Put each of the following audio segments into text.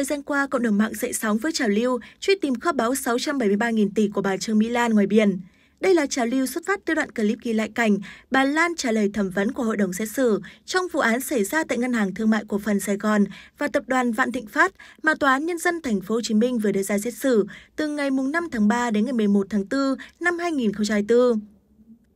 Thời gian qua, cộng đồng mạng dậy sóng với trào lưu truy tìm kho báu 673.000 tỷ của bà Trương Mỹ Lan ngoài biển. Đây là trào lưu xuất phát từ đoạn clip ghi lại cảnh bà Lan trả lời thẩm vấn của hội đồng xét xử trong vụ án xảy ra tại Ngân hàng Thương mại Cổ phần Sài Gòn và Tập đoàn Vạn Thịnh Phát mà Tòa án Nhân dân Thành phố Hồ Chí Minh vừa đưa ra xét xử từ ngày 5 tháng 3 đến ngày 11 tháng 4 năm 2024.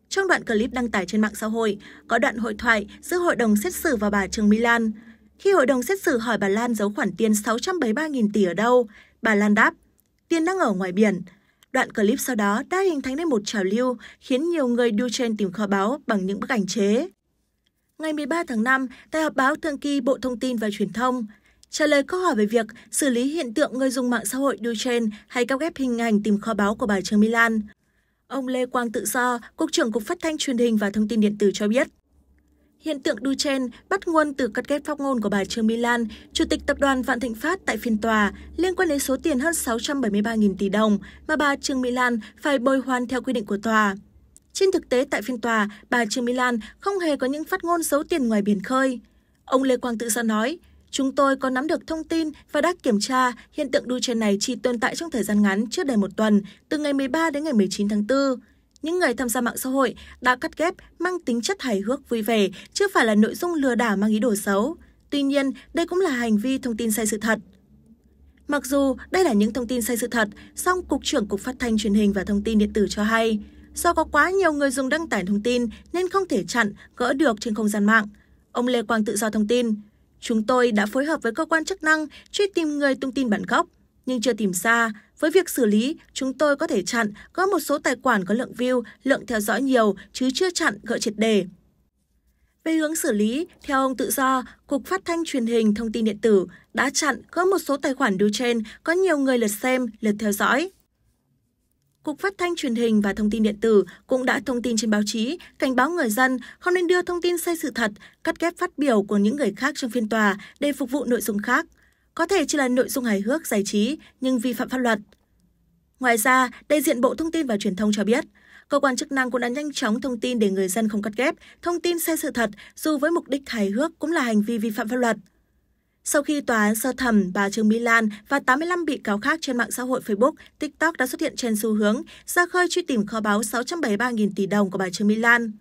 Trong đoạn clip đăng tải trên mạng xã hội, có đoạn hội thoại giữa hội đồng xét xử và bà Trương Mỹ Lan. Khi hội đồng xét xử hỏi bà Lan giấu khoản tiền 673.000 tỷ ở đâu, bà Lan đáp, tiền đang ở ngoài biển. Đoạn clip sau đó đã hình thành nên một trào lưu khiến nhiều người đu trên tìm kho báu bằng những bức ảnh chế. Ngày 13 tháng 5, tại họp báo thường kỳ Bộ Thông tin và Truyền thông, trả lời câu hỏi về việc xử lý hiện tượng người dùng mạng xã hội đu trên hay cắp ghép hình ảnh tìm kho báu của bà Trương Mỹ Lan. Ông Lê Quang Tự Do, Cục trưởng Cục Phát thanh Truyền hình và Thông tin Điện tử cho biết, Hiện tượng Duchen bắt nguồn từ cắt ghép phát ngôn của bà Trương Mỹ Lan, Chủ tịch Tập đoàn Vạn Thịnh Phát tại phiên tòa liên quan đến số tiền hơn 673.000 tỷ đồng mà bà Trương Mỹ Lan phải bồi hoàn theo quy định của tòa. Trên thực tế tại phiên tòa, bà Trương Mỹ Lan không hề có những phát ngôn giấu tiền ngoài biển khơi. Ông Lê Quang Tự do nói, Chúng tôi có nắm được thông tin và đã kiểm tra hiện tượng đu trên này chỉ tồn tại trong thời gian ngắn trước đây một tuần, từ ngày 13 đến ngày 19 tháng 4 những người tham gia mạng xã hội đã cắt ghép mang tính chất hài hước vui vẻ, chứ phải là nội dung lừa đảo mang ý đồ xấu. Tuy nhiên, đây cũng là hành vi thông tin sai sự thật. Mặc dù đây là những thông tin sai sự thật, song Cục trưởng Cục Phát thanh Truyền hình và Thông tin Điện tử cho hay, do có quá nhiều người dùng đăng tải thông tin nên không thể chặn, gỡ được trên không gian mạng. Ông Lê Quang tự do thông tin, Chúng tôi đã phối hợp với cơ quan chức năng truy tìm người tung tin bản gốc, nhưng chưa tìm ra. Với việc xử lý, chúng tôi có thể chặn có một số tài khoản có lượng view, lượng theo dõi nhiều chứ chưa chặn gỡ triệt đề. Về hướng xử lý, theo ông Tự Do, Cục Phát thanh Truyền hình Thông tin Điện tử đã chặn có một số tài khoản đưa trên có nhiều người lượt xem, lượt theo dõi. Cục Phát thanh Truyền hình và Thông tin Điện tử cũng đã thông tin trên báo chí cảnh báo người dân không nên đưa thông tin sai sự thật, cắt ghép phát biểu của những người khác trong phiên tòa để phục vụ nội dung khác – có thể chỉ là nội dung hài hước giải trí nhưng vi phạm pháp luật. Ngoài ra, đại diện Bộ Thông tin và Truyền thông cho biết, cơ quan chức năng cũng đã nhanh chóng thông tin để người dân không cắt ghép thông tin sai sự thật dù với mục đích hài hước cũng là hành vi vi phạm pháp luật. Sau khi tòa án sơ thẩm, bà Trương Mỹ Lan và 85 bị cáo khác trên mạng xã hội Facebook, TikTok đã xuất hiện trên xu hướng ra khơi truy tìm kho báu 673.000 tỷ đồng của bà Trương Mỹ Lan.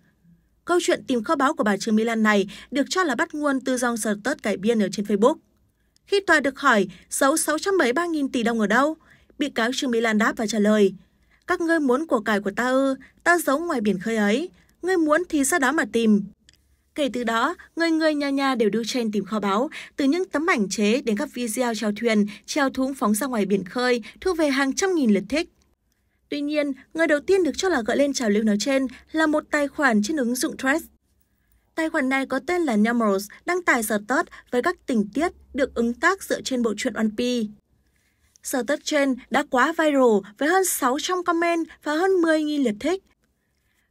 Câu chuyện tìm kho báu của bà Trương Mỹ Lan này được cho là bắt nguồn từ dòng sờ tớt cải biên ở trên Facebook. Khi tòa được hỏi giấu 673.000 tỷ đồng ở đâu, bị cáo Trương Mỹ Lan đáp và trả lời, các ngươi muốn của cải của ta ư, ta giấu ngoài biển khơi ấy, ngươi muốn thì ra đó mà tìm. Kể từ đó, người người nhà nhà đều đu chen tìm kho báu, từ những tấm ảnh chế đến các video treo thuyền, treo thúng phóng ra ngoài biển khơi, thu về hàng trăm nghìn lượt thích. Tuy nhiên, người đầu tiên được cho là gọi lên trào lưu nói trên là một tài khoản trên ứng dụng Threads Tài khoản này có tên là Numerals, đăng tải sở tớt với các tình tiết được ứng tác dựa trên bộ truyện One Piece. Sở tớt trên đã quá viral với hơn 600 comment và hơn 10.000 lượt thích.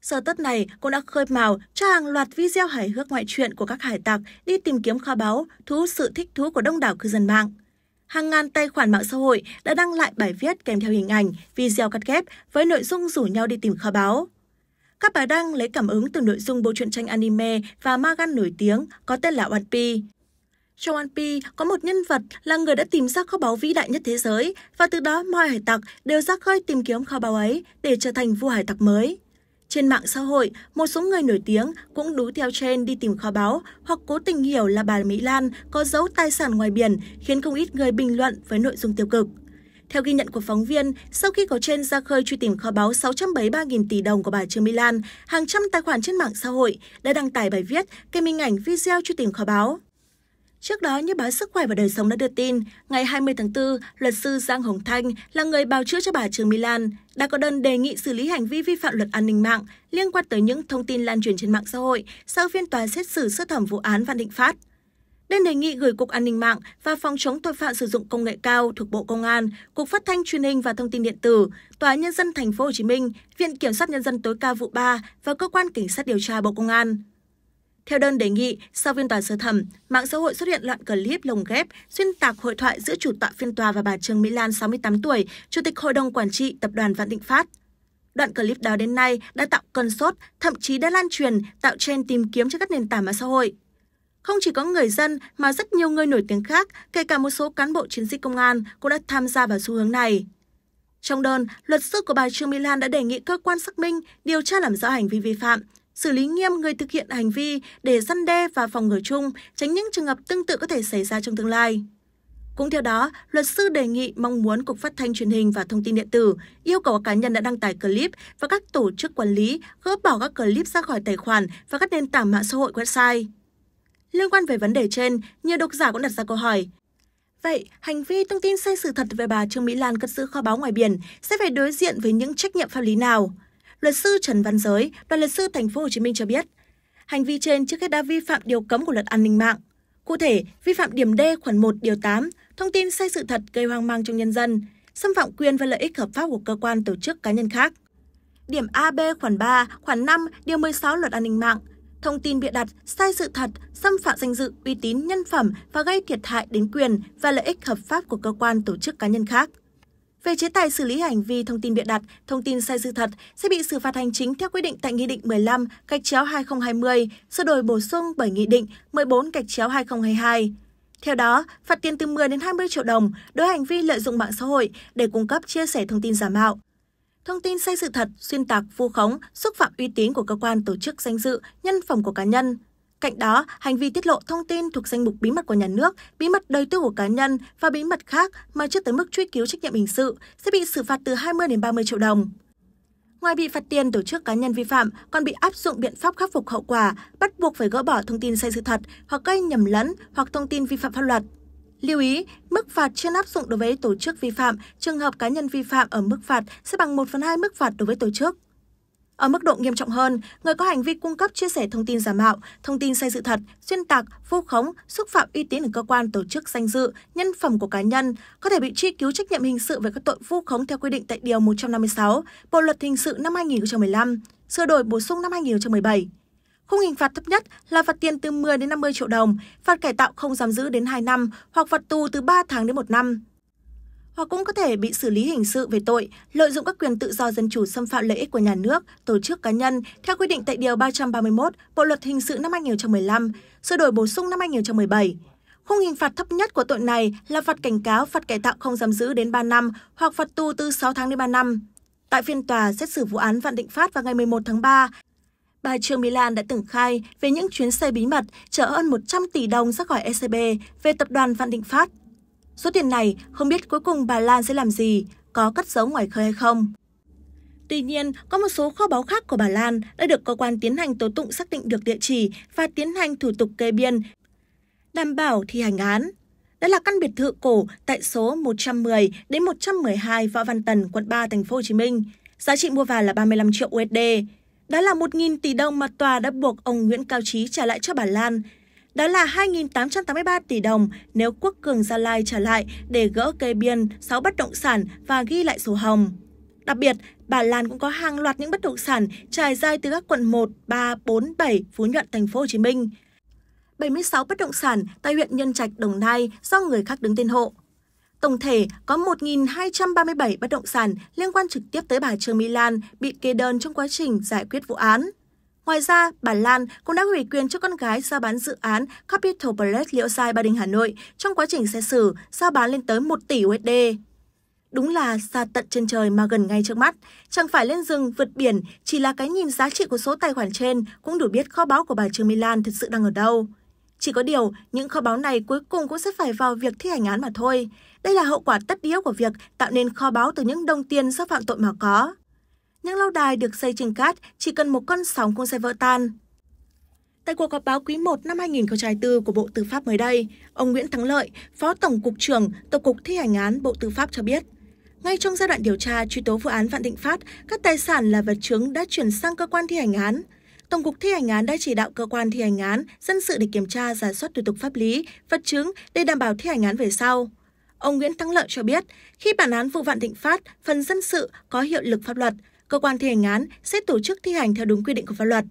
Sở tất này cũng đã khơi mào cho hàng loạt video hài hước ngoại truyện của các hải tặc đi tìm kiếm kho báu, thu hút sự thích thú của đông đảo cư dân mạng. Hàng ngàn tài khoản mạng xã hội đã đăng lại bài viết kèm theo hình ảnh, video cắt ghép với nội dung rủ nhau đi tìm kho báu. Các bài đăng lấy cảm hứng từ nội dung bộ truyện tranh anime và manga nổi tiếng có tên là One Piece. Trong One Piece có một nhân vật là người đã tìm ra kho báu vĩ đại nhất thế giới và từ đó mọi hải tặc đều ra khơi tìm kiếm kho báu ấy để trở thành vua hải tặc mới. Trên mạng xã hội, một số người nổi tiếng cũng đú theo trên đi tìm kho báu hoặc cố tình hiểu là bà Mỹ Lan có giấu tài sản ngoài biển khiến không ít người bình luận với nội dung tiêu cực. Theo ghi nhận của phóng viên, sau khi có trên ra khơi truy tìm kho báu 673.000 tỷ đồng của bà Trương Mỹ Lan, hàng trăm tài khoản trên mạng xã hội đã đăng tải bài viết kèm hình ảnh video truy tìm kho báu. Trước đó, như báo Sức khỏe và Đời sống đã đưa tin, ngày 20 tháng 4, luật sư Giang Hồng Thanh là người bào chữa cho bà Trương Mỹ Lan đã có đơn đề nghị xử lý hành vi vi phạm luật an ninh mạng liên quan tới những thông tin lan truyền trên mạng xã hội sau phiên tòa xét xử sơ thẩm vụ án Vạn Định Phát. Đơn đề nghị gửi Cục An ninh mạng và Phòng chống tội phạm sử dụng công nghệ cao thuộc Bộ Công an, Cục Phát thanh Truyền hình và Thông tin điện tử, Tòa nhân dân tp HCM, Viện Kiểm sát nhân dân tối cao vụ 3 và cơ quan cảnh sát điều tra Bộ Công an. Theo đơn đề nghị, sau phiên tòa sơ thẩm, mạng xã hội xuất hiện loạt clip lồng ghép xuyên tạc hội thoại giữa chủ tọa phiên tòa và bà Trương Mỹ Lan 68 tuổi, chủ tịch hội đồng quản trị tập đoàn Vạn Thịnh Phát. Đoạn clip đó đến nay đã tạo cơn sốt, thậm chí đã lan truyền, tạo trend tìm kiếm trên các nền tảng mạng xã hội. Không chỉ có người dân mà rất nhiều người nổi tiếng khác, kể cả một số cán bộ chiến sĩ công an cũng đã tham gia vào xu hướng này. Trong đơn, luật sư của bà Trương Mỹ Lan đã đề nghị cơ quan xác minh điều tra làm rõ hành vi vi phạm, xử lý nghiêm người thực hiện hành vi để răn đe và phòng ngừa chung, tránh những trường hợp tương tự có thể xảy ra trong tương lai. Cũng theo đó, luật sư đề nghị mong muốn Cục Phát thanh Truyền hình và Thông tin điện tử yêu cầu cá nhân đã đăng tải clip và các tổ chức quản lý gỡ bỏ các clip ra khỏi tài khoản và các nền tảng mạng xã hội website. Liên quan về vấn đề trên, nhiều độc giả cũng đặt ra câu hỏi. Vậy, hành vi thông tin sai sự thật về bà Trương Mỹ Lan cất giữ kho báo ngoài biển sẽ phải đối diện với những trách nhiệm pháp lý nào? Luật sư Trần Văn Giới, đoàn luật sư Thành phố Hồ Chí Minh cho biết, hành vi trên trước hết đã vi phạm điều cấm của luật an ninh mạng. Cụ thể, vi phạm điểm D khoản 1 điều 8, thông tin sai sự thật gây hoang mang trong nhân dân, xâm phạm quyền và lợi ích hợp pháp của cơ quan tổ chức cá nhân khác. Điểm AB khoản 3, khoản 5, điều 16 luật an ninh mạng thông tin bịa đặt, sai sự thật, xâm phạm danh dự, uy tín, nhân phẩm và gây thiệt hại đến quyền và lợi ích hợp pháp của cơ quan tổ chức cá nhân khác. Về chế tài xử lý hành vi thông tin bịa đặt, thông tin sai sự thật sẽ bị xử phạt hành chính theo quy định tại Nghị định 15 gạch chéo 2020, sửa đổi bổ sung bởi Nghị định 14 gạch chéo 2022. Theo đó, phạt tiền từ 10 đến 20 triệu đồng đối hành vi lợi dụng mạng xã hội để cung cấp chia sẻ thông tin giả mạo. Thông tin sai sự thật, xuyên tạc, vu khống, xúc phạm uy tín của cơ quan tổ chức danh dự, nhân phẩm của cá nhân. Cạnh đó, hành vi tiết lộ thông tin thuộc danh mục bí mật của nhà nước, bí mật đời tư của cá nhân và bí mật khác mà chưa tới mức truy cứu trách nhiệm hình sự sẽ bị xử phạt từ 20 đến 30 triệu đồng. Ngoài bị phạt tiền, tổ chức cá nhân vi phạm còn bị áp dụng biện pháp khắc phục hậu quả, bắt buộc phải gỡ bỏ thông tin sai sự thật hoặc gây nhầm lẫn hoặc thông tin vi phạm pháp luật. Lưu ý, mức phạt chưa áp dụng đối với tổ chức vi phạm, trường hợp cá nhân vi phạm ở mức phạt sẽ bằng 1 phần 2 mức phạt đối với tổ chức. Ở mức độ nghiêm trọng hơn, người có hành vi cung cấp chia sẻ thông tin giả mạo, thông tin sai sự thật, xuyên tạc, vu khống, xúc phạm uy tín của cơ quan tổ chức danh dự, nhân phẩm của cá nhân, có thể bị truy cứu trách nhiệm hình sự về các tội vu khống theo quy định tại Điều 156 Bộ Luật Hình sự năm 2015, sửa đổi bổ sung năm 2017. Khung hình phạt thấp nhất là phạt tiền từ 10 đến 50 triệu đồng, phạt cải tạo không giam giữ đến 2 năm hoặc phạt tù từ 3 tháng đến 1 năm. Hoặc cũng có thể bị xử lý hình sự về tội lợi dụng các quyền tự do dân chủ xâm phạm lợi ích của nhà nước, tổ chức cá nhân theo quy định tại Điều 331 Bộ Luật Hình sự năm 2015, sửa đổi bổ sung năm 2017. Khung hình phạt thấp nhất của tội này là phạt cảnh cáo, phạt cải tạo không giam giữ đến 3 năm hoặc phạt tù từ 6 tháng đến 3 năm. Tại phiên tòa xét xử vụ án Vạn Định Phát vào ngày 11 tháng 3, Bà Trương Mỹ Lan đã từng khai về những chuyến xe bí mật chở hơn 100 tỷ đồng ra khỏi ECB về tập đoàn Vạn định Phát. Số tiền này không biết cuối cùng bà Lan sẽ làm gì, có cất giấu ngoài khơi hay không. Tuy nhiên, có một số kho báu khác của bà Lan đã được cơ quan tiến hành tố tụng xác định được địa chỉ và tiến hành thủ tục kê biên, đảm bảo thi hành án. Đó là căn biệt thự cổ tại số 110 đến 112 Võ Văn Tần, quận 3, thành phố Hồ Chí Minh. Giá trị mua vào là 35 triệu USD. Đó là 1.000 tỷ đồng mà tòa đã buộc ông Nguyễn Cao Trí trả lại cho bà Lan. Đó là 2.883 tỷ đồng nếu Quốc Cường Gia Lai trả lại để gỡ kê biên 6 bất động sản và ghi lại sổ hồng. Đặc biệt, bà Lan cũng có hàng loạt những bất động sản trải dài từ các quận 1, 3, 4, 7, Phú Nhuận, thành phố Hồ Chí Minh. 76 bất động sản tại huyện Nhân Trạch, Đồng Nai do người khác đứng tên hộ. Tổng thể có 1.237 bất động sản liên quan trực tiếp tới bà Trương Mỹ Lan bị kê đơn trong quá trình giải quyết vụ án. Ngoài ra, bà Lan cũng đã ủy quyền cho con gái giao bán dự án Capital Palace Liễu Giai Ba Đình Hà Nội trong quá trình xét xử giao bán lên tới 1 tỷ USD. Đúng là xa tận chân trời mà gần ngay trước mắt. Chẳng phải lên rừng, vượt biển, chỉ là cái nhìn giá trị của số tài khoản trên cũng đủ biết kho báu của bà Trương Mỹ Lan thực sự đang ở đâu. Chỉ có điều, những kho báu này cuối cùng cũng sẽ phải vào việc thi hành án mà thôi. Đây là hậu quả tất yếu của việc tạo nên kho báu từ những đồng tiền do phạm tội mà có. Những lâu đài được xây trên cát chỉ cần một con sóng cũng sẽ vỡ tan. Tại cuộc họp báo quý 1 năm 2024 của Bộ Tư pháp mới đây, ông Nguyễn Thắng Lợi, Phó Tổng cục trưởng Tổng cục thi hành án Bộ Tư pháp cho biết, ngay trong giai đoạn điều tra truy tố vụ án Vạn Thịnh Phát, các tài sản là vật chứng đã chuyển sang cơ quan thi hành án. Tổng cục thi hành án đã chỉ đạo cơ quan thi hành án dân sự để kiểm tra giả soát thủ tục pháp lý, vật chứng để đảm bảo thi hành án về sau. Ông Nguyễn Thắng Lợi cho biết, khi bản án vụ Vạn Thịnh Phát, phần dân sự có hiệu lực pháp luật, cơ quan thi hành án sẽ tổ chức thi hành theo đúng quy định của pháp luật.